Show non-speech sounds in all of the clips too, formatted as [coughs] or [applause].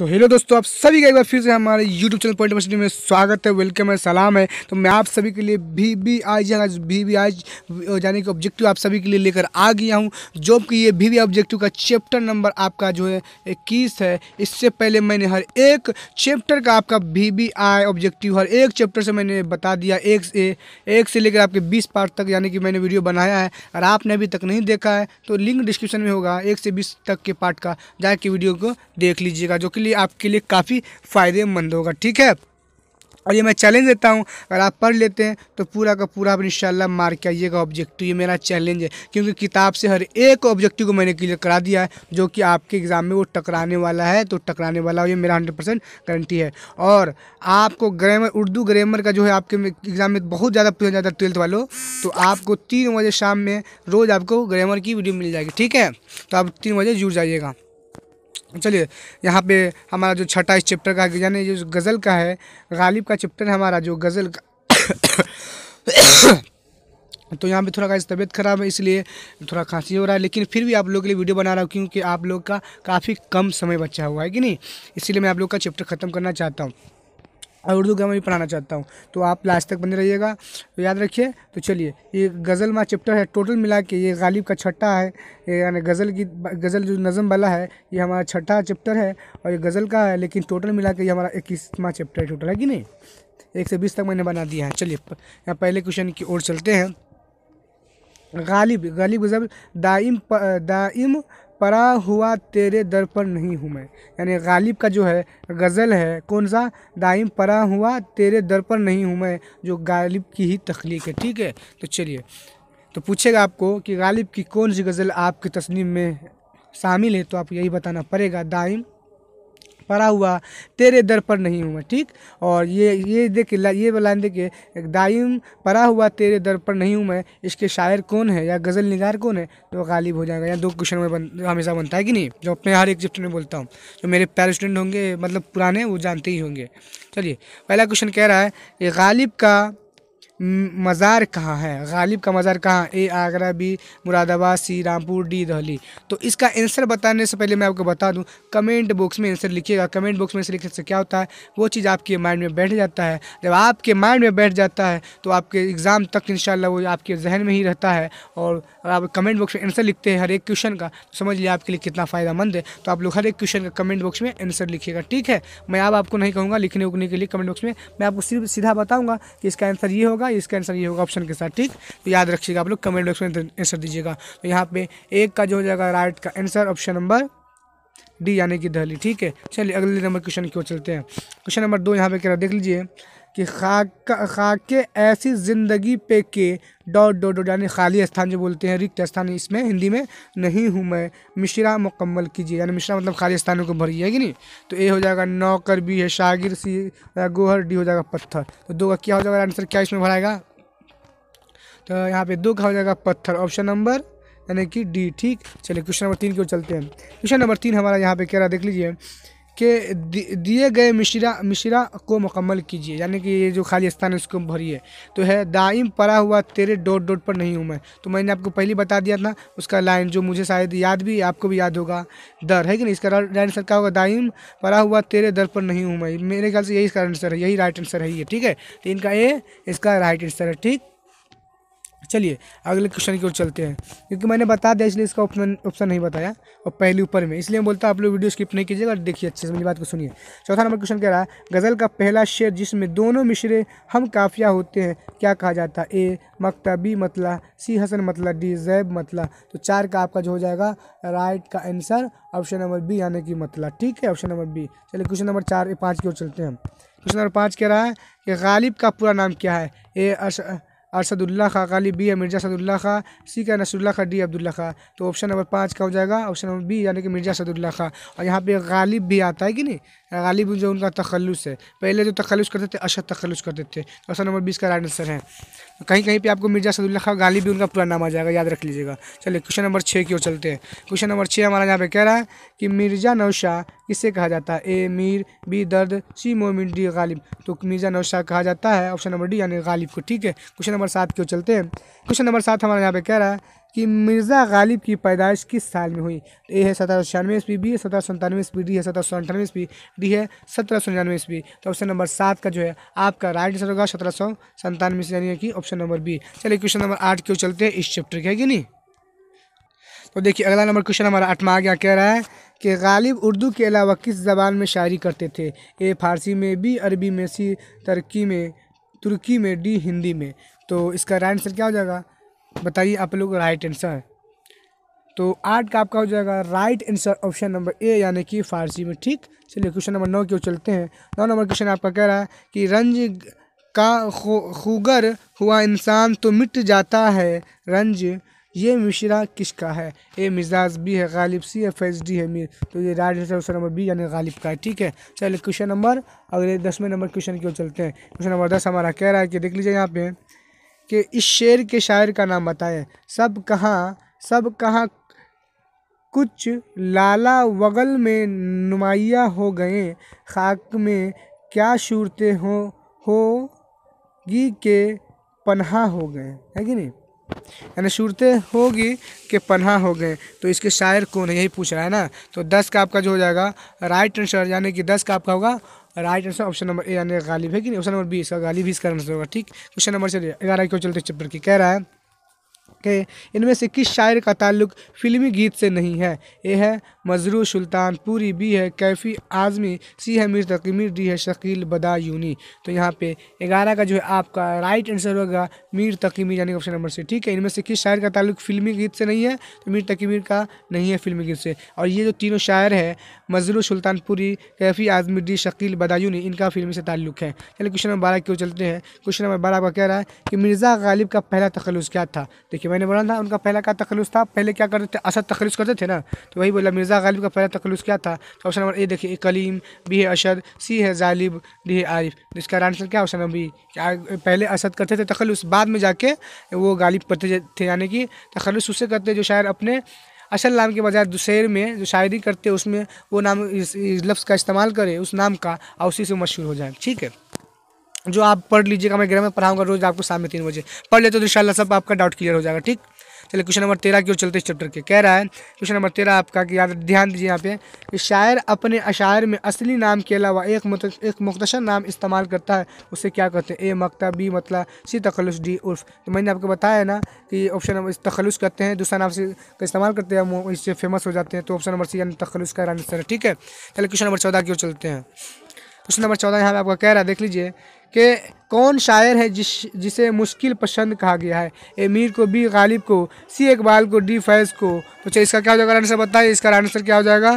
तो हेलो दोस्तों आप सभी का एक बार फिर से हमारे यूट्यूब चैनल पॉइंट यूनिवर्सिटी में स्वागत है वेलकम है सलाम है तो मैं आप सभी के लिए भी बी आज भी भी आज यानी कि ऑब्जेक्टिव आप सभी के लिए लेकर आ गया हूँ जो कि ये भी भी ऑब्जेक्टिव का चैप्टर नंबर आपका जो है इक्कीस है इससे पहले मैंने हर एक चैप्टर का आपका भी भी आई ऑब्जेक्टिव हर एक चैप्टर से मैंने बता दिया एक से एक से लेकर आपके बीस पार्ट तक यानी कि मैंने वीडियो बनाया है और आपने अभी तक नहीं देखा है तो लिंक डिस्क्रिप्शन में होगा एक से बीस तक के पार्ट का जाके वीडियो को देख लीजिएगा जो कि भी आपके लिए काफ़ी फ़ायदेमंद होगा ठीक है और ये मैं चैलेंज देता हूँ अगर आप पढ़ लेते हैं तो पूरा का पूरा आप इनशाला मार के आइएगा ऑब्जेक्टिव ये मेरा चैलेंज है क्योंकि किताब से हर एक ऑब्जेक्टिव को मैंने क्लियर करा दिया है जो कि आपके एग्ज़ाम में वो टकराने वाला है तो टकराने वाला हो ये मेरा हंड्रेड परसेंट गारंटी है और आपको ग्रामर उर्दू ग्रामर का जो है आपके एग्ज़ाम में बहुत ज़्यादा पूछा जाता है ट्वेल्थ वालों तो आपको तीन बजे शाम में रोज़ आपको ग्रामर की वीडियो मिल जाएगी ठीक है तो आप तीन बजे जुड़ जाइएगा चलिए यहाँ पे हमारा जो छठा इस चैप्टर का यानी जो गज़ल का है गालिब का चैप्टर है हमारा जो गज़ल का [coughs] तो यहाँ पे थोड़ा का तबीयत ख़राब है इसलिए थोड़ा खांसी हो रहा है लेकिन फिर भी आप लोगों के लिए वीडियो बना रहा हूँ क्योंकि आप लोग का काफ़ी कम समय बचा हुआ है कि नहीं इसलिए मैं आप लोग का चैप्टर ख़त्म करना चाहता हूँ और उर्दू ग्रामर भी पढ़ाना चाहता हूँ तो आप लास्ट तक बने रहिएगा तो याद रखिए तो चलिए ये गज़ल माँ चैप्टर है टोटल मिला के ये गालिब का छठा है यानी गज़ल की गज़ल जो नज़म वाला है ये हमारा छठा चैप्टर है और ये गज़ल का है लेकिन टोटल मिला के ये हमारा इक्कीसवां चैप्टर है टोटल है कि नहीं एक से बीस तक मैंने बना दिया है चलिए यहाँ पहले क्वेश्चन की ओर चलते हैं गालिब गालिब गज़ल दाइम दाइम पड़ा हुआ तेरे दर पर नहीं हूँ मैं यानी गालिब का जो है गज़ल है कौन सा दाइम पड़ा हुआ तेरे दर पर नहीं हूँ मैं जो गालिब की ही तख्लीक है ठीक है तो चलिए तो पूछेगा आपको कि गालिब की कौन सी गज़ल आपकी तस्नीम में शामिल है तो आप यही बताना पड़ेगा दाइम पड़ा हुआ तेरे दर पर नहीं हूँ मैं ठीक और ये ये देखिए ये बलान देखिए दाइम पड़ा हुआ तेरे दर पर नहीं हूँ मैं इसके शायर कौन है या गज़ल निगार कौन है तो गालिब हो जाएगा या दो क्वेश्चन में बन, हमेशा बनता है कि नहीं जो अपने हर एक चैप्टर में बोलता हूँ जो मेरे पैर स्टूडेंट होंगे मतलब पुराने वो जानते ही होंगे चलिए पहला क्वेश्चन कह रहा है गालिब का मज़ार कहाँ है गालिब का मज़ार कहाँ A Agra B Moradabad C Rampur D Delhi तो इसका आंसर बताने से पहले मैं आपको बता दूं कमेंट बॉक्स में आंसर लिखिएगा कमेंट बॉक्स में आंसर लिखने से क्या होता है वो चीज़ आपके माइंड में बैठ जाता है जब आपके माइंड में बैठ जाता है तो आपके एग्ज़ाम तक इन वो आपके जहन में ही रहता है और और आप कमेंट बॉक्स में आंसर लिखते हैं हर एक क्वेश्चन का तो समझ लिया आपके लिए कितना फ़ायदामंद है तो आप लोग हर एक क्वेश्चन का कमेंट बॉक्स में आंसर लिखिएगा ठीक है मैं अब आप आपको नहीं कहूँगा लिखने उखने के लिए कमेंट बॉक्स में मैं आपको सिर्फ सीधा बताऊँगा कि इसका आंसर ये होगा इसका आंसर ये होगा ऑप्शन के साथ ठीक तो याद रखिएगा आप लोग कमेंट बॉक्स में आंसर दीजिएगा तो यहाँ पर एक का जो हो जाएगा राइट का आंसर ऑप्शन नंबर डी यानी कि दहली ठीक है चलिए अगले नंबर क्वेश्चन की ओर चलते हैं क्वेश्चन नंबर दो यहाँ पे कह रहा देख लीजिए कि खाक खाक ऐसी ज़िंदगी पे के डॉट डॉट डॉट यानी खाली स्थान जो बोलते हैं रिक्त स्थान इसमें हिंदी में नहीं हूँ मैं मिश्रा मुकम्मल कीजिए यानी मिश्रा मतलब खाली स्थानों को भरिए है कि नहीं तो ए हो जाएगा नौकर बी है शागिर सी गोहर डी हो जाएगा पत्थर तो दो का क्या हो जाएगा आंसर क्या इसमें भराएगा तो यहाँ पे दो का हो जाएगा पत्थर ऑप्शन नंबर यानी कि डी ठीक चलिए क्वेश्चन नंबर तीन की ओर चलते हैं क्वेश्चन नंबर तीन हमारा यहाँ पे कह रहा देख लीजिए के दिए गए मिश्रा मिश्रा को मुकम्मल कीजिए यानी कि ये जो खाली स्थान है उसको भरिए तो है दाइम पड़ा हुआ तेरे डोट डोट पर नहीं हूँ मैं तो मैंने आपको पहले बता दिया था उसका लाइन जो मुझे शायद याद भी आपको भी याद होगा दर है कि नहीं इसका राइट आंसर क्या होगा दाइम पड़ा हुआ तेरे दर पर नहीं हूँ मैं मेरे ख्याल से यही इसका आंसर है यही राइट आंसर है ये ठीक है तो इनका ए इसका राइट आंसर है ठीक चलिए अगले क्वेश्चन की ओर चलते हैं क्योंकि मैंने बता दिया इसलिए इसका ऑप्शन ऑप्शन नहीं बताया और पहले ऊपर में इसलिए मैं बोलता हूँ आप लोग वीडियो स्किप नहीं कीजिएगा और देखिए अच्छे से मेरी बात को सुनिए चौथा नंबर क्वेश्चन कह रहा है गज़ल का पहला शेर जिसमें दोनों मिश्रे हम काफिया होते हैं क्या कहा जाता है ए मकता बी मतला सी हसन मतला डी जैब मतला तो चार का आपका जो हो जाएगा राइट का आंसर ऑप्शन नंबर बी यानी कि मतला ठीक है ऑप्शन नंबर बी चलिए क्वेश्चन नंबर चार पाँच की ओर चलते हैं क्वेश्चन नंबर पाँच कह रहा है कि गालिब का पूरा नाम क्या है ए अरसदुल्ला खा गालिब बी है मिर्जा सदुल्ला खा सी का नसरुल्ला खा डी अब्दुल्ला खा तो ऑप्शन नंबर पाँच का हो जाएगा ऑप्शन नंबर बी यानी कि मिर्जा सदुल्ला खा और यहाँ पे गालिब भी आता है कि नहीं गालिब जो उनका तखलस है पहले जो तखलुस करते थे अशद तखलुस करते थे ऑप्शन नंबर बीस का राइट आंसर है कहीं कहीं पर आपको मिर्जा सदुल्ला खा गालिब भी उनका पूरा नाम आ जाएगा याद रख लीजिएगा चलिए क्वेश्चन नंबर छः की ओर चलते हैं क्वेश्चन नंबर छः हमारा यहाँ पे कह रहा है कि मिर्जा नौशाह किसे कहा जाता है ए मीर बी दर्द सी मोमिन डी गालिब तो मिर्जा नौशाह कहा जाता है ऑप्शन नंबर डी यानी गालिब को ठीक है क्वेश्चन नंबर सात क्यों चलते हैं क्वेश्चन नंबर सात हमारे यहाँ पे कह रहा है कि मिर्ज़ा गालिब की पैदाइश किस साल में हुई ए है सत्रह सौ छियानवे ईस्वी बी है सत्रह सौ सन्तानवे ईस्वी डी है सत्रह सौ अंठानवे ईस्वी डी है सत्रह सौ निन्यानवे ईस्वी तो ऑप्शन नंबर सात का जो है आपका राइट आंसर होगा सत्रह सौ सन्तानवे ईस्वी यानी कि ऑप्शन नंबर बी चलिए क्वेश्चन नंबर आठ क्यों चलते हैं इस चैप्टर के कि नहीं तो देखिए अगला नंबर क्वेश्चन हमारा आठवा आ गया कह रहा है कि गालिब उर्दू के अलावा किस ज़बान में शायरी करते थे ए फारसी में बी अरबी में सी तर्की में तुर्की में डी हिंदी में तो इसका राइट आंसर क्या हो जाएगा बताइए आप लोग राइट आंसर तो आठ का आपका हो जाएगा right answer option number A यानी कि फारसी में ठीक चलिए क्वेश्चन नंबर नौ की ओर चलते हैं नौ नंबर क्वेश्चन आपका कह रहा है कि रंज का खुगर हुआ इंसान तो मिट जाता है रंज ये मिश्रा किसका है ए मिजाज बी है गालिब सी है फैज डी है मीर तो ये right answer option number B यानी गालिब का है ठीक है चलिए क्वेश्चन नंबर अगले दसवें नंबर क्वेश्चन की ओर चलते हैं क्वेश्चन नंबर दस हमारा कह रहा है कि देख लीजिए यहाँ पे कि इस शेर के शायर का नाम बताएं सब कहाँ सब कहाँ कुछ लाला वगल में नुमाया हो गए खाक में क्या शूरते हो होगी के पन्हा हो गए है कि नहीं यानी शूरते होगी कि पन्हा हो गए तो इसके शायर कौन है यही पूछ रहा है ना तो दस का आपका जो हो जाएगा राइट आंसर यानी कि दस का आपका होगा right answer option number A यानी गालिब है कि नहीं ऑप्शन नंबर बी इसका गालिब भी इसका आंसर होगा ठीक क्वेश्चन नंबर चलिए ग्यारह क्यों चलते चैप्टर की कह रहा है के इनमें से किस शायर का ताल्लुक फिल्मी गीत से नहीं है ए है मजरू सुल्तान पूरी बी है कैफ़ी आज़मी सी है मीर तकीमिर डी है शकील बदायूनी तो यहाँ पे ग्यारह का जो है आपका राइट आंसर होगा मीर तकीमिर यानी ऑप्शन नंबर से ठीक है इनमें से किस शायर का ताल्लुक फिल्मी गीत से नहीं है तो मीर तकीमिर का नहीं है फिल्मी गीत से और ये जो तीनों शायर है मजरू सुल्तानपुरी कैफ़ी आज़मी डी शकील बदायूनी इनका फिल्म से ताल्लुक है चलिए क्वेश्चन नंबर बारह क्यों चलते हैं क्वेश्चन नंबर बारह का कह रहा है कि मिर्ज़ा गालिब का पहला तखलुस क्या था देखिए मैंने बोला ना उनका पहला क्या तखलुस था पहले क्या करते थे असद तखलुस करते थे ना तो वही बोला मिर्ज़ा गालिब का पहला तखलुस क्या था तो ऑप्शन नंबर ए देखिए कलीम बी है अशद सी है जालिब डी है आरिफ तो इसका आंसर क्या ऑप्शन नंबर बी पहले असद करते थे तखलुस बाद में जाके वो गालिब करते थे यानी कि तखलुस उससे करते जो शायर अपने असल नाम के बजाय दुशहर में जो शायरी करते उसमें वो नाम इस, इस लफ्ज़ का इस्तेमाल करे उस नाम का और उसी से मशहूर हो जाए ठीक है जो आप पढ़ लीजिएगा मैं ग्राम में पढ़ाऊंगा रोज आपको शाम में तीन बजे पढ़ लेते तो तो शाला सब आपका डाउट क्लियर हो जाएगा ठीक चलिए क्वेश्चन नंबर तेरह की ओर चलते इस चैप्टर के कह रहा है क्वेश्चन नंबर तेरह आपका कि याद ध्यान दीजिए यहाँ पे कि शायर अपने अशायर में असली नाम के अलावा एक मत, एक मुख्तर नाम इस्तेमाल करता है उसे क्या कहते हैं ए मकता बी मतला सी तखलुस डी उर्फ तो मैंने आपको बताया ना कि ऑप्शन नंबर तखलुस करते हैं दूसरा नाम से इस्तेमाल करते हैं इससे फेमस हो जाते हैं तो ऑप्शन नंबर सी यानी तखलुस का आंसर है ठीक है चलिए क्वेश्चन नंबर चौदह की ओर चलते हैं क्वेश्चन नंबर चौदह यहाँ पे आपका कह रहा है देख लीजिए कि कौन शायर है जिस जिसे मुश्किल पसंद कहा गया है ए मीर को बी गालिब को सी इकबाल को डी फैज़ को तो चलिए इसका क्या हो जाएगा आंसर बताइए इसका आंसर क्या हो जाएगा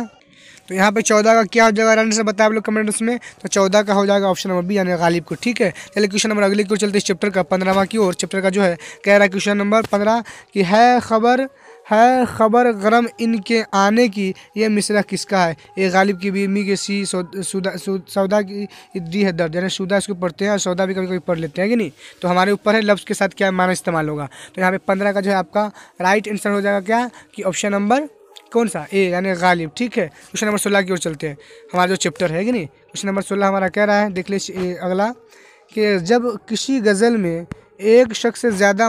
तो यहाँ पे चौदह का क्या हो जाएगा आंसर बताया आप लोग कमेंट्स में तो चौदह का हो जाएगा ऑप्शन नंबर बी यानी गालिब को ठीक है चलिए क्वेश्चन नंबर अगले को चलते इस चैप्टर का पंद्रहवा की और चैप्टर का जो है कह रहा है क्वेश्चन नंबर पंद्रह कि है खबर है खबर गरम इनके आने की यह मिसरा किसका है ये गालिब की बीमी के सी सौदा सौदा की दी है दर्द यानी सौदा इसको पढ़ते हैं और सौदा भी कभी कभी पढ़ लेते हैं कि नहीं तो हमारे ऊपर है लफ्ज़ के साथ क्या माना इस्तेमाल होगा तो यहाँ पे पंद्रह का जो है आपका राइट आंसर हो जाएगा क्या कि ऑप्शन नंबर कौन सा ए यानी गालिब ठीक है क्वेश्चन नंबर सोलह की ओर चलते हैं हमारा जो चैप्टर है कि नहीं क्वेश्चन नंबर सोलह हमारा कह रहा है देख लीजिए अगला कि जब किसी गज़ल में एक शख्स से ज़्यादा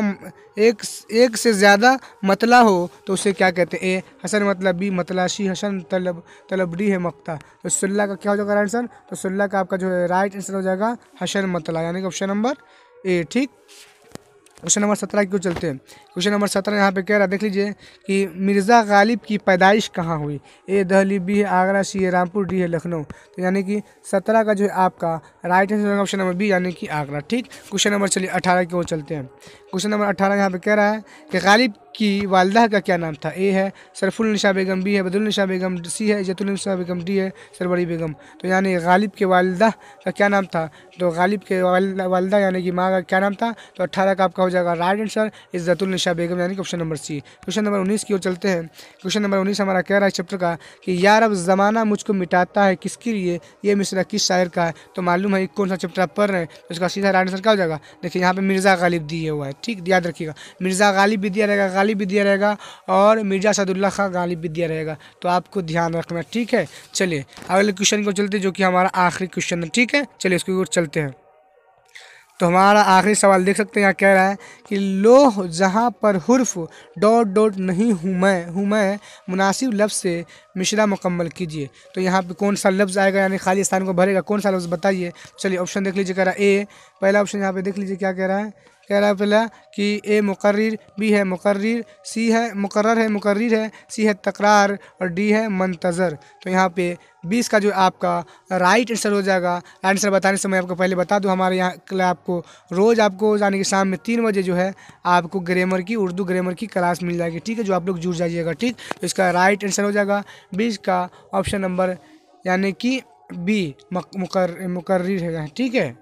एक एक से ज़्यादा मतला हो तो उसे क्या कहते हैं ए हसन मतलब बी मतलाशी हसन तलब तलब डी है मक्ता तो सुल्ला का क्या हो जाएगा आंसर तो सुल्ला का आपका जो है राइट आंसर हो जाएगा हसन मतला यानी कि ऑप्शन नंबर ए ठीक क्वेश्चन नंबर सत्रह की ओर चलते हैं क्वेश्चन नंबर सत्रह यहाँ पे कह रहा है देख लीजिए कि मिर्ज़ा गालिब की पैदाइश कहाँ हुई ए दहली बी है आगरा सी है रामपुर डी है लखनऊ तो यानी कि सत्रह का जो है आपका right answer option number B यानी कि आगरा ठीक क्वेश्चन नंबर चलिए अठारह की ओर चलते हैं क्वेश्चन नंबर अट्ठारह यहाँ पे कह रहा है कि गालिब की वालदा का क्या नाम था ए है सरफुल निशा बेगम बी है बदुलनशा बेगम सी है जतुलनशा बेगम डी है सरबड़ी बेगम तो यानी गालिब के वालदा का क्या नाम था तो गालिब के वालदा यानी कि माँ का क्या नाम था तो अट्ठारह का आपका हो जाएगा राइट आंसर इस जतुलनशा बेगम यानी question number C question number उन्नीस की ओर चलते हैं क्वेश्चन नंबर उन्नीस हमारा कह रहा है चैप्टर का कि यार अब ज़माना मुझको मिटाता है किसके लिए ये मिसरा किस शायर का है तो मालूम है कौन सा चैप्टर आप पढ़ रहे हैं उसका तो सीधा राइट आंसर क्या हो जाएगा देखिए यहाँ पर मिर्ज़ा गालिब दिए हुआ है ठीक याद रखिएगा मिर्ज़ा गालिब भी दिया रहेगा गालिब भी दिया रहेगा और मिर्ज़ा सदुल्ला खां गालिब भी दिया रहेगा तो आपको ध्यान रखना ठीक है चलिए अगले क्वेश्चन को चलते जो कि हमारा आखिरी क्वेश्चन है ठीक है चलिए इसके ऊपर चलते हैं तो हमारा आखिरी सवाल देख सकते हैं यहाँ कह रहा है कि लोह जहाँ पर हर्फ डॉट डॉट नहीं हूँ मैं हूँ मैं मुनासिब लफ्ज़ से मिश्रा मुकम्मल कीजिए तो यहाँ पे कौन सा लफ्ज़ आएगा यानी खाली स्थान को भरेगा कौन सा लफ्ज़ बताइए चलिए ऑप्शन देख लीजिए कह रहा है ए पहला ऑप्शन यहाँ पे देख लीजिए क्या कह रहा है कह रहा है पहला कि ए मुकर बी है मुकर सी है मुकर है मुकर है सी है तकरार और डी है मंतज़र तो यहाँ पे बीस का जो आपका राइट आंसर हो जाएगा आंसर बताने से मैं आपको पहले बता दूँ हमारे यहाँ आपको रोज़ आपको यानी कि शाम में तीन बजे जो है आपको ग्रामर की उर्दू ग्रामर की क्लास मिल जाएगी ठीक है जो आप लोग जुड़ जाइएगा ठीक तो इसका राइट आंसर हो जाएगा बीस का ऑप्शन नंबर यानी कि बी मुकर मुकर्र है ठीक है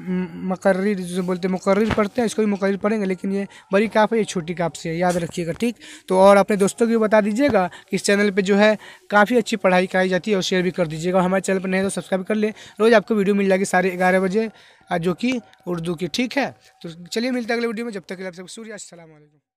मकर्र जिसे बोलते हैं मुकर्र पढ़ते हैं इसको भी मुकर्र पढ़ेंगे लेकिन ये बड़ी काफ है ये छोटी काफ से है याद रखिएगा ठीक तो और अपने दोस्तों को भी बता दीजिएगा कि इस चैनल पे जो है काफ़ी अच्छी पढ़ाई कराई जाती है और शेयर भी कर दीजिएगा हमारे चैनल पर नहीं तो सब्सक्राइब कर ले रोज़ आपको वीडियो मिल जाएगी साढ़े ग्यारह बजे जो कि उर्दू की ठीक है तो चलिए मिलते हैं अगले वीडियो में जब तक के लिए आप सब सूर्य असल